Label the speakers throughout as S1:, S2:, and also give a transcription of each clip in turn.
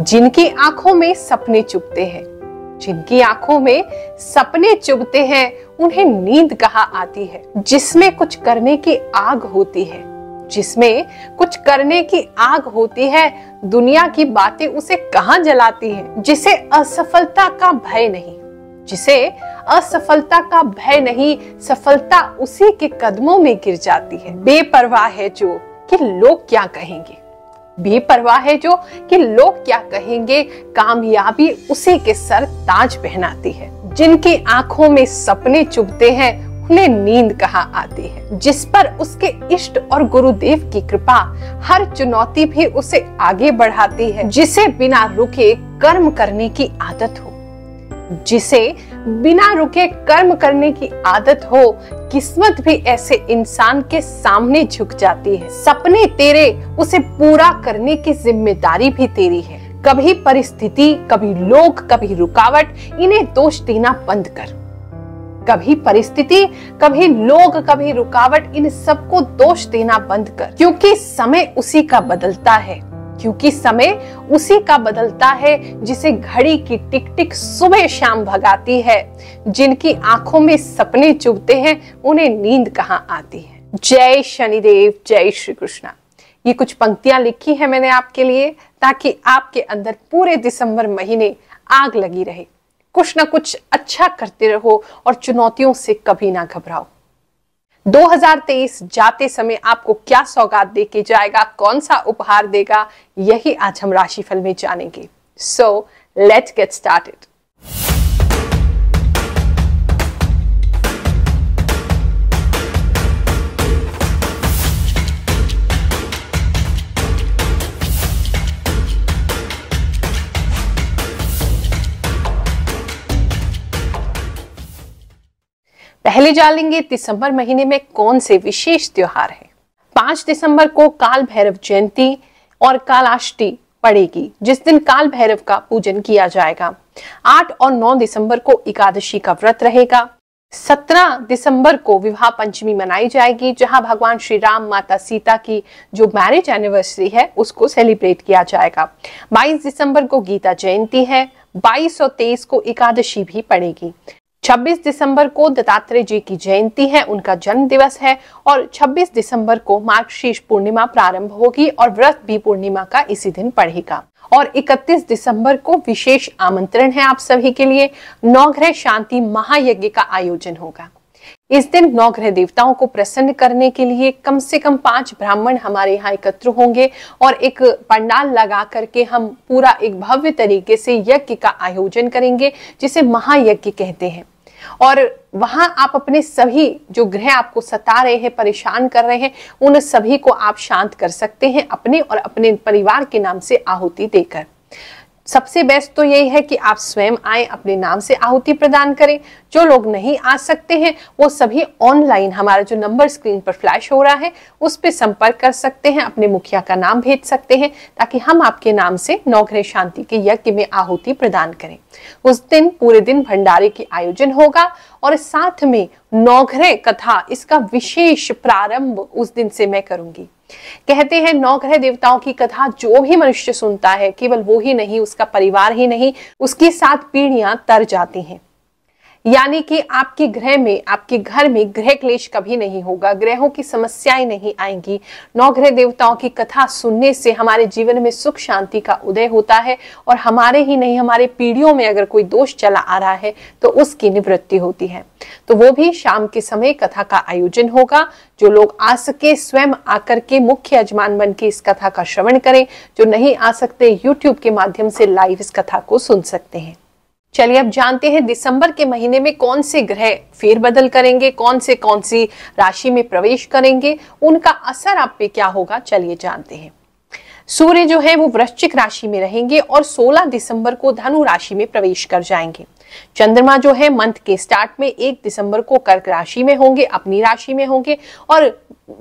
S1: जिनकी आंखों में सपने चुभते हैं जिनकी आंखों में सपने चुभते हैं उन्हें नींद कहा आती है जिसमें कुछ करने की आग होती है जिसमें कुछ करने की आग होती है दुनिया की बातें उसे कहा जलाती है जिसे असफलता का भय नहीं जिसे असफलता का भय नहीं सफलता उसी के कदमों में गिर जाती है बेपरवाह है जो कि लोग क्या कहेंगे बेपरवाह है जो कि लोग क्या कहेंगे कामयाबी उसी के सर ताज पहनाती है जिनकी आंखों में सपने चुभते हैं उन्हें नींद कहा आती है जिस पर उसके इष्ट और गुरुदेव की कृपा हर चुनौती भी उसे आगे बढ़ाती है जिसे बिना रुके कर्म करने की आदत हो जिसे बिना रुके कर्म करने की आदत हो किस्मत भी ऐसे इंसान के सामने झुक जाती है सपने तेरे उसे पूरा करने की जिम्मेदारी भी तेरी है कभी परिस्थिति कभी लोग कभी रुकावट इन्हें दोष देना बंद कर कभी परिस्थिति कभी लोग कभी रुकावट इन सबको दोष देना बंद कर क्योंकि समय उसी का बदलता है क्योंकि समय उसी का बदलता है जिसे घड़ी की टिक टिक सुबह शाम भगाती है जिनकी आंखों में सपने चुभते हैं उन्हें नींद कहाँ आती है जय शनिदेव जय श्री कृष्णा ये कुछ पंक्तियां लिखी हैं मैंने आपके लिए ताकि आपके अंदर पूरे दिसंबर महीने आग लगी रहे कुछ ना कुछ अच्छा करते रहो और चुनौतियों से कभी ना घबराओ 2023 जाते समय आपको क्या सौगात दे के जाएगा कौन सा उपहार देगा यही आज हम राशिफल में जानेंगे सो लेट गेट स्टार्टेड पहले जान लेंगे दिसंबर महीने में कौन से विशेष त्योहार है पांच दिसंबर को काल भैरव जयंती और कालाष्टी पड़ेगी जिस दिन काल भैरव का पूजन किया जाएगा आठ और नौ दिसंबर को एकादशी का व्रत रहेगा सत्रह दिसंबर को विवाह पंचमी मनाई जाएगी जहां भगवान श्री राम माता सीता की जो मैरिज एनिवर्सरी है उसको सेलिब्रेट किया जाएगा बाईस दिसंबर को गीता जयंती है बाईस और तेईस को एकादशी भी पड़ेगी 26 दिसंबर को दत्तात्रेय जी की जयंती है उनका जन्म दिवस है और 26 दिसंबर को मार्गशीर्ष पूर्णिमा प्रारंभ होगी और व्रत भी पूर्णिमा का इसी दिन पड़ेगा और 31 दिसंबर को विशेष आमंत्रण है आप सभी के लिए नौग्रह शांति महायज्ञ का आयोजन होगा इस दिन नौग्रह देवताओं को प्रसन्न करने के लिए कम से कम पांच ब्राह्मण हमारे यहाँ एकत्र होंगे और एक पंडाल लगा करके हम पूरा एक भव्य तरीके से यज्ञ का आयोजन करेंगे जिसे महायज्ञ कहते हैं और वहां आप अपने सभी जो ग्रह आपको सता रहे हैं परेशान कर रहे हैं उन सभी को आप शांत कर सकते हैं अपने और अपने परिवार के नाम से आहुति देकर सबसे बेस्ट तो यही है कि आप स्वयं आए अपने नाम से आहुति प्रदान करें जो लोग नहीं आ सकते हैं वो सभी ऑनलाइन हमारा जो नंबर स्क्रीन पर फ्लैश हो रहा है उस पर संपर्क कर सकते हैं अपने मुखिया का नाम भेज सकते हैं ताकि हम आपके नाम से नौगृह शांति के यज्ञ में आहुति प्रदान करें उस दिन पूरे दिन भंडारे के आयोजन होगा और साथ में नौघरे कथा इसका विशेष प्रारंभ उस दिन से मैं करूंगी कहते हैं नौग्रह देवताओं की कथा जो भी मनुष्य सुनता है केवल वो ही नहीं उसका परिवार ही नहीं उसके साथ पीढ़ियां तर जाती हैं यानी कि आपके ग्रह में आपके घर में ग्रह क्लेश कभी नहीं होगा ग्रहों की समस्याएं नहीं आएंगी नौ ग्रह देवताओं की कथा सुनने से हमारे जीवन में सुख शांति का उदय होता है और हमारे ही नहीं हमारे पीढ़ियों में अगर कोई दोष चला आ रहा है तो उसकी निवृत्ति होती है तो वो भी शाम के समय कथा का आयोजन होगा जो लोग आ सके स्वयं आकर के मुख्य अजमान बन के इस कथा का श्रवण करें जो नहीं आ सकते यूट्यूब के माध्यम से लाइव इस कथा को सुन सकते हैं चलिए अब जानते हैं दिसंबर के महीने में कौन से ग्रह फेरबदल करेंगे कौन से कौन सी राशि में प्रवेश करेंगे उनका असर आप पे क्या होगा चलिए जानते हैं सूर्य जो है वो वृश्चिक राशि में रहेंगे और 16 दिसंबर को धनु राशि में प्रवेश कर जाएंगे चंद्रमा जो है मंथ के स्टार्ट में 1 दिसंबर को कर्क राशि में होंगे अपनी राशि में होंगे और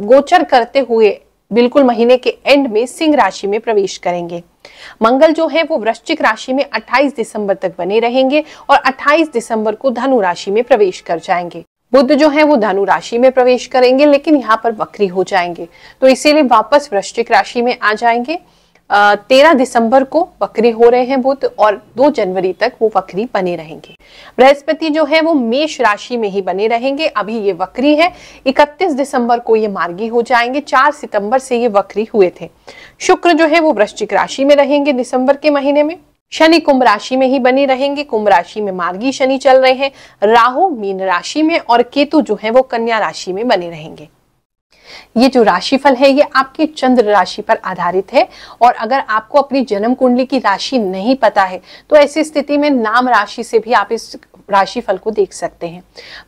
S1: गोचर करते हुए बिल्कुल महीने के एंड में सिंह राशि में प्रवेश करेंगे मंगल जो है वो वृश्चिक राशि में 28 दिसंबर तक बने रहेंगे और 28 दिसंबर को धनु राशि में प्रवेश कर जाएंगे बुद्ध जो है वो धनु राशि में प्रवेश करेंगे लेकिन यहाँ पर वक्री हो जाएंगे तो इसीलिए वापस वृश्चिक राशि में आ जाएंगे तेरह दिसंबर को वक्री हो रहे हैं बुध और दो जनवरी तक वो वक्री बने रहेंगे बृहस्पति जो है वो मेष राशि में ही बने रहेंगे अभी ये वक्री है इकतीस दिसंबर को ये मार्गी हो जाएंगे चार सितंबर से ये वक्री हुए थे शुक्र जो है वो वृश्चिक राशि में रहेंगे दिसंबर के महीने में शनि कुंभ राशि में ही बने रहेंगे कुंभ राशि में मार्गी शनि चल रहे हैं राहु मीन राशि में और केतु जो है वो कन्या राशि में बने रहेंगे ये जो राशिफल है ये आपकी चंद्र राशि पर आधारित है और अगर आपको अपनी जन्म कुंडली की राशि नहीं पता है तो ऐसी स्थिति में नाम राशि से भी आप इस राशिफल को देख सकते हैं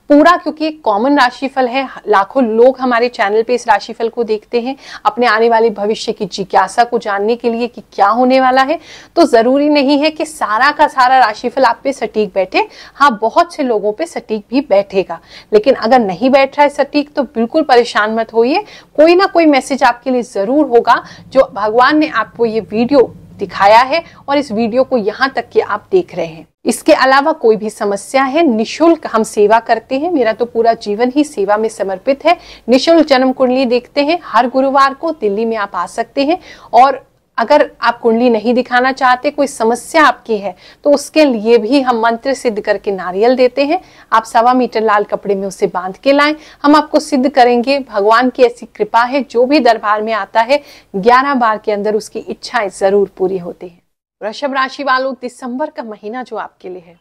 S1: पूरा क्योंकि एक कॉमन राशिफल है लाखों लोग हमारे चैनल पे इस राशिफल को देखते हैं अपने आने वाले भविष्य की जिज्ञासा को जानने के लिए कि क्या होने वाला है तो जरूरी नहीं है कि सारा का सारा राशिफल आप पे सटीक बैठे हाँ बहुत से लोगों पर सटीक भी बैठेगा लेकिन अगर नहीं बैठ रहा है सटीक तो बिल्कुल परेशान मत होइए कोई ना कोई मैसेज आपके लिए जरूर होगा जो भगवान ने आपको ये वीडियो दिखाया है और इस वीडियो को यहां तक कि आप देख रहे हैं इसके अलावा कोई भी समस्या है निशुल्क हम सेवा करते हैं मेरा तो पूरा जीवन ही सेवा में समर्पित है निशुल्क जन्म कुंडली देखते हैं हर गुरुवार को दिल्ली में आप आ सकते हैं और अगर आप कुंडली नहीं दिखाना चाहते कोई समस्या आपकी है तो उसके लिए भी हम मंत्र सिद्ध करके नारियल देते हैं आप सवा मीटर लाल कपड़े में उसे बांध के लाएं हम आपको सिद्ध करेंगे भगवान की ऐसी कृपा है जो भी दरबार में आता है ग्यारह बार के अंदर उसकी इच्छाएं जरूर पूरी होती है वृषभ राशि वालों दिसंबर का महीना जो आपके लिए है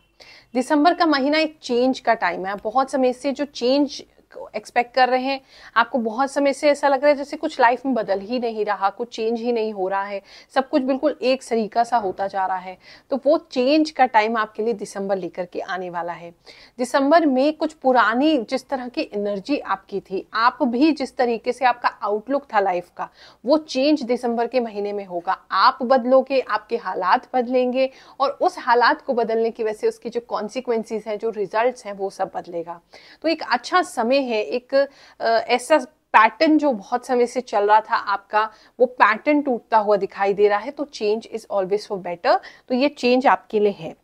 S1: दिसंबर का महीना एक चेंज का टाइम है बहुत समय से जो चेंज एक्सपेक्ट कर रहे हैं आपको बहुत समय से ऐसा लग रहा है जैसे कुछ लाइफ में बदल ही नहीं रहा कुछ चेंज ही नहीं हो रहा है सब कुछ बिल्कुल एक सरीका सा होता जा रहा है तो वो चेंज का टाइम आपके लिए दिसंबर लेकर के आने वाला है दिसंबर में कुछ पुरानी जिस तरह की एनर्जी आपकी थी आप भी जिस तरीके से आपका आउटलुक था लाइफ का वो चेंज दिसंबर के महीने में होगा आप बदलोगे आपके हालात बदलेंगे और उस हालात को बदलने की वजह से उसकी जो कॉन्सिक्वेंसिस हैं जो रिजल्ट हैं वो सब बदलेगा तो एक अच्छा समय करते हैं एक ऐसा पैटर्न जो बहुत समय से चल रहा था आपका वो पैटर्न टूटता हुआ दिखाई दे रहा है तो change is always for better तो ये चेंज आपके लिए है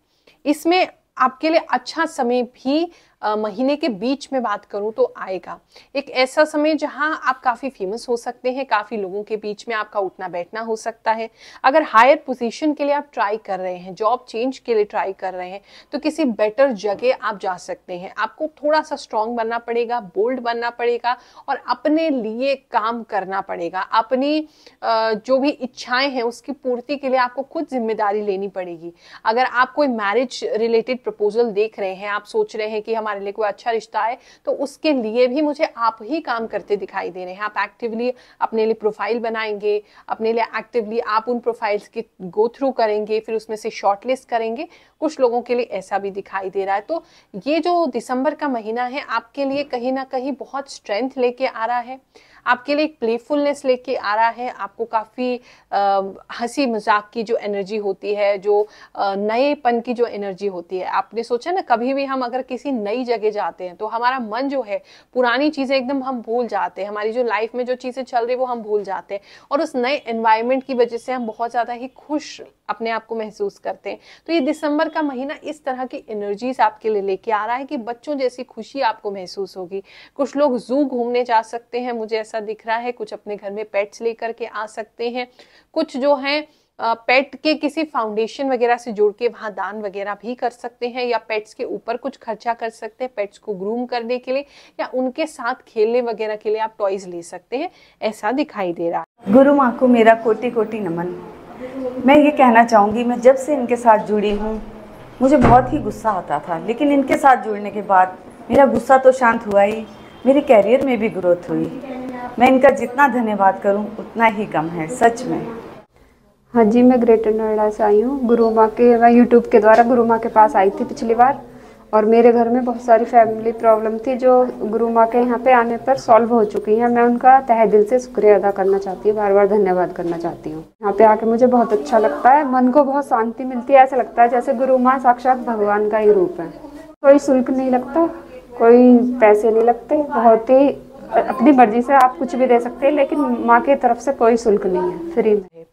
S1: इसमें आपके लिए अच्छा समय भी महीने के बीच में बात करूं तो आएगा एक ऐसा समय जहां आप काफ़ी फेमस हो सकते हैं काफ़ी लोगों के बीच में आपका उठना बैठना हो सकता है अगर हायर पोजीशन के लिए आप ट्राई कर रहे हैं जॉब चेंज के लिए ट्राई कर रहे हैं तो किसी बेटर जगह आप जा सकते हैं आपको थोड़ा सा स्ट्रांग बनना पड़ेगा बोल्ड बनना पड़ेगा और अपने लिए काम करना पड़ेगा अपनी जो भी इच्छाएं हैं उसकी पूर्ति के लिए आपको खुद जिम्मेदारी लेनी पड़ेगी अगर आप कोई मैरिज रिलेटेड प्रपोजल देख रहे हैं आप सोच रहे हैं कि हम हमारे लिए कोई अच्छा रिश्ता आए तो उसके लिए भी मुझे आप ही काम करते दिखाई दे रहे हैं आप एक्टिवली अपने लिए प्रोफाइल बनाएंगे अपने लिए एक्टिवली आप उन प्रोफाइल्स की गो थ्रू करेंगे फिर उसमें से शॉर्टलिस्ट करेंगे कुछ लोगों के लिए ऐसा भी दिखाई दे रहा है तो ये जो दिसंबर का महीना है आपके लिए कहीं ना कहीं बहुत स्ट्रेंथ लेके आ रहा है आपके लिए एक प्लेफुलनेस लेके आ रहा है आपको काफ़ी हंसी मजाक की जो एनर्जी होती है जो नएपन की जो एनर्जी होती है आपने सोचा ना कभी भी हम अगर किसी नई नई जगह जाते हैं तो हमारा मन जो है पुरानी चीज़ें एकदम हम भूल जाते हैं हमारी जो लाइफ में जो चीज़ें चल रही वो हम भूल जाते हैं और उस नए एनवायरमेंट की वजह से हम बहुत ज़्यादा ही खुश अपने आप को महसूस करते हैं तो ये दिसंबर का महीना इस तरह की एनर्जीज आपके लिए लेके आ रहा है कि बच्चों जैसी खुशी आपको महसूस होगी कुछ लोग जू घूमने जा सकते हैं मुझे ऐसा दिख रहा है कुछ अपने घर में पेट्स लेकर के आ सकते हैं कुछ जो है पेट के किसी फाउंडेशन वगैरह से जोड़ के वहाँ दान वगैरह भी कर सकते हैं या पेट्स के ऊपर कुछ खर्चा कर सकते हैं पेट्स को ग्रूम करने के लिए या उनके साथ खेलने वगैरह के लिए आप टॉयज ले सकते हैं ऐसा दिखाई दे रहा है गुरु माँ को मेरा कोटि कोटि नमन मैं ये कहना चाहूँगी मैं जब से इनके साथ जुड़ी हूँ मुझे बहुत ही गुस्सा आता था लेकिन इनके साथ जुड़ने के बाद मेरा गुस्सा तो शांत हुआ ही मेरे कैरियर में भी ग्रोथ हुई मैं इनका जितना धन्यवाद करूं उतना ही कम है सच में हाँ जी मैं ग्रेटर नोएडा से आई हूँ गुरु माँ के मैं यूट्यूब के द्वारा गुरु माँ के पास आई थी पिछली बार और मेरे घर में बहुत सारी फैमिली प्रॉब्लम थी जो गुरु माँ के यहाँ पे आने पर सॉल्व हो चुकी है मैं उनका तह दिल से शुक्रिया अदा करना चाहती हूँ बार बार धन्यवाद करना चाहती हूँ यहाँ पे आके मुझे बहुत अच्छा लगता है मन को बहुत शांति मिलती है ऐसा लगता है जैसे गुरु माँ साक्षात भगवान का ही रूप है कोई शुल्क नहीं लगता कोई पैसे नहीं लगते बहुत ही अपनी मर्जी से आप कुछ भी दे सकते हैं लेकिन माँ की तरफ से कोई शुल्क नहीं है फ्री में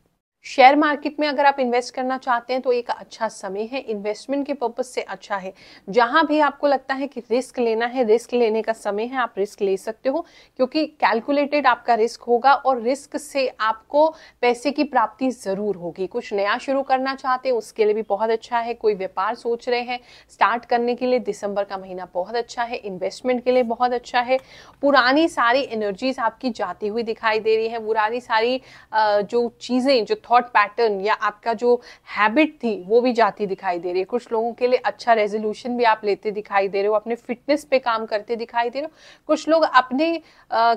S1: शेयर मार्केट में अगर आप इन्वेस्ट करना चाहते हैं तो एक अच्छा समय है इन्वेस्टमेंट के पर्पज से अच्छा है जहां भी आपको लगता है कि रिस्क लेना है रिस्क लेने का समय है आप रिस्क ले सकते हो क्योंकि कैलकुलेटेड आपका रिस्क होगा और रिस्क से आपको पैसे की प्राप्ति जरूर होगी कुछ नया शुरू करना चाहते हैं उसके लिए भी बहुत अच्छा है कोई व्यापार सोच रहे हैं स्टार्ट करने के लिए दिसंबर का महीना बहुत अच्छा है इन्वेस्टमेंट के लिए बहुत अच्छा है पुरानी सारी एनर्जीज आपकी जाती हुई दिखाई दे रही है पुरानी सारी जो चीजें जो थॉट पैटर्न या आपका जो हैबिट थी वो भी जाती दिखाई दे रही है कुछ लोगों के लिए अच्छा रेजोल्यूशन भी आप लेते दिखाई दे रहे हो अपने फिटनेस पे काम करते दिखाई दे रहे हो कुछ लोग अपने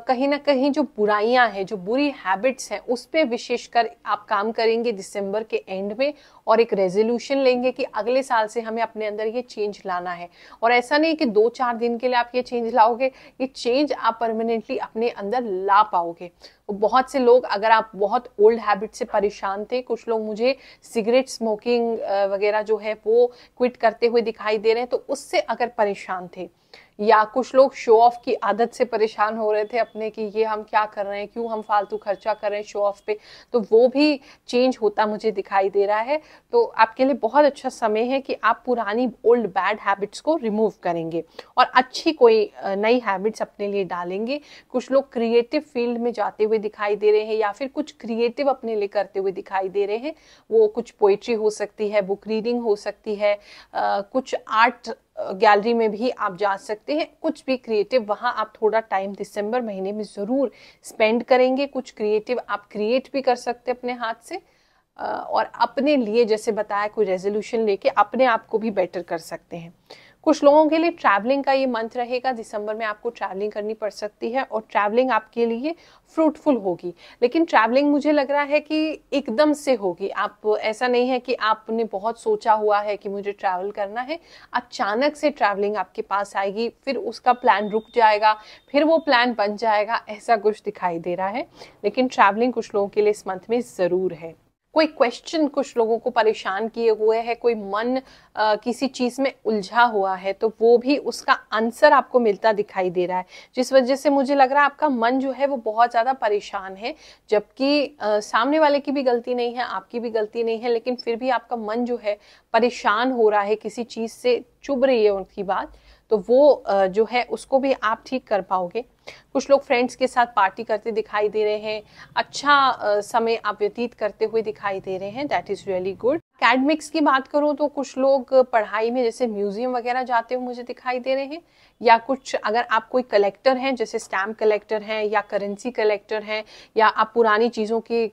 S1: कहीं ना कहीं जो बुराइयां हैं जो बुरी हैबिट्स हैं उस पर विशेषकर आप काम करेंगे दिसंबर के एंड में और एक रेजोल्यूशन लेंगे कि अगले साल से हमें अपने अंदर ये चेंज लाना है और ऐसा नहीं कि दो चार दिन के लिए आप ये चेंज लाओगे ये चेंज आप परमानेंटली अपने अंदर ला पाओगे तो बहुत से लोग अगर आप बहुत ओल्ड हैबिट से परेशान परेशान थे कुछ लोग मुझे सिगरेट स्मोकिंग वगैरह जो है वो क्विट करते हुए दिखाई दे रहे हैं तो उससे अगर परेशान थे या कुछ लोग शो ऑफ की आदत से परेशान हो रहे थे अपने कि ये हम क्या कर रहे हैं क्यों हम फालतू खर्चा कर रहे हैं शो ऑफ पे तो वो भी चेंज होता मुझे दिखाई दे रहा है तो आपके लिए बहुत अच्छा समय है कि आप पुरानी ओल्ड बैड हैबिट्स को रिमूव करेंगे और अच्छी कोई नई हैबिट्स अपने लिए डालेंगे कुछ लोग क्रिएटिव फील्ड में जाते हुए दिखाई दे रहे हैं या फिर कुछ क्रिएटिव अपने लिए करते हुए दिखाई दे रहे हैं वो कुछ पोइट्री हो सकती है बुक रीडिंग हो सकती है कुछ आर्ट गैलरी में भी आप जा सकते हैं कुछ भी क्रिएटिव वहाँ आप थोड़ा टाइम दिसंबर महीने में ज़रूर स्पेंड करेंगे कुछ क्रिएटिव आप क्रिएट भी कर सकते अपने हाथ से और अपने लिए जैसे बताया कोई रेजोल्यूशन लेके अपने आप को भी बेटर कर सकते हैं कुछ लोगों के लिए ट्रैवलिंग का ये मंथ रहेगा दिसंबर में आपको ट्रैवलिंग करनी पड़ सकती है और ट्रैवलिंग आपके लिए फ्रूटफुल होगी लेकिन ट्रैवलिंग मुझे लग रहा है कि एकदम से होगी आप ऐसा नहीं है कि आपने बहुत सोचा हुआ है कि मुझे ट्रैवल करना है अचानक से ट्रैवलिंग आपके पास आएगी फिर उसका प्लान रुक जाएगा फिर वो प्लान बन जाएगा ऐसा कुछ दिखाई दे रहा है लेकिन ट्रैवलिंग कुछ लोगों के लिए इस मंथ में ज़रूर है कोई क्वेश्चन कुछ लोगों को परेशान किए हुए है कोई मन आ, किसी चीज़ में उलझा हुआ है तो वो भी उसका आंसर आपको मिलता दिखाई दे रहा है जिस वजह से मुझे लग रहा है आपका मन जो है वो बहुत ज़्यादा परेशान है जबकि सामने वाले की भी गलती नहीं है आपकी भी गलती नहीं है लेकिन फिर भी आपका मन जो है परेशान हो रहा है किसी चीज़ से चुभ रही है उनकी बात तो वो जो है उसको भी आप ठीक कर पाओगे कुछ लोग फ्रेंड्स के साथ पार्टी करते दिखाई दे रहे हैं अच्छा समय आप व्यतीत करते हुए दिखाई दे रहे हैं that is really good academics की बात करूं तो कुछ लोग पढ़ाई में जैसे म्यूजियम वगैरह जाते हुए मुझे दिखाई दे रहे हैं या कुछ अगर आप कोई कलेक्टर हैं जैसे स्टैम्प कलेक्टर हैं या करेंसी कलेक्टर हैं या आप पुरानी चीज़ों की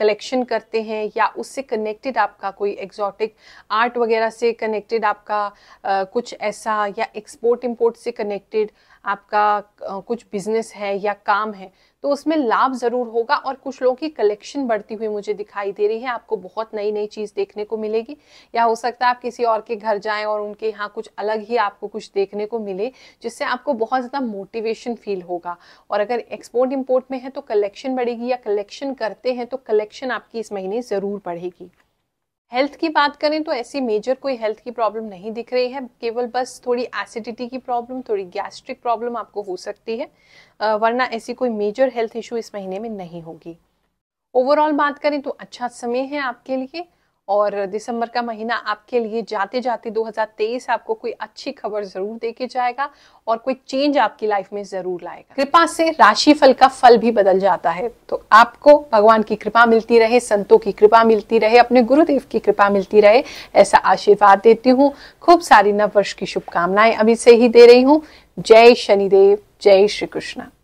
S1: कलेक्शन करते हैं या उससे कनेक्टेड आपका कोई एग्जॉटिक आर्ट वगैरह से कनेक्टेड आपका आ, कुछ ऐसा या एक्सपोर्ट इम्पोर्ट से कनेक्टेड आपका कुछ बिजनेस है या काम है तो उसमें लाभ ज़रूर होगा और कुछ लोगों की कलेक्शन बढ़ती हुई मुझे दिखाई दे रही है आपको बहुत नई नई चीज़ देखने को मिलेगी या हो सकता है आप किसी और के घर जाएं और उनके यहाँ कुछ अलग ही आपको कुछ देखने को मिले जिससे आपको बहुत ज़्यादा मोटिवेशन फील होगा और अगर एक्सपोर्ट इम्पोर्ट में है तो कलेक्शन बढ़ेगी या कलेक्शन करते हैं तो कलेक्शन आपकी इस महीने ज़रूर बढ़ेगी हेल्थ की बात करें तो ऐसी मेजर कोई हेल्थ की प्रॉब्लम नहीं दिख रही है केवल बस थोड़ी एसिडिटी की प्रॉब्लम थोड़ी गैस्ट्रिक प्रॉब्लम आपको हो सकती है वरना ऐसी कोई मेजर हेल्थ इशू इस महीने में नहीं होगी ओवरऑल बात करें तो अच्छा समय है आपके लिए और दिसंबर का महीना आपके लिए जाते जाते 2023 आपको कोई अच्छी खबर जरूर देके जाएगा और कोई चेंज आपकी लाइफ में जरूर लाएगा कृपा से राशि फल का फल भी बदल जाता है तो आपको भगवान की कृपा मिलती रहे संतों की कृपा मिलती रहे अपने गुरुदेव की कृपा मिलती रहे ऐसा आशीर्वाद देती हूँ खूब सारी नव वर्ष की शुभकामनाएं अभी से ही दे रही हूँ जय शनिदेव जय श्री कृष्णा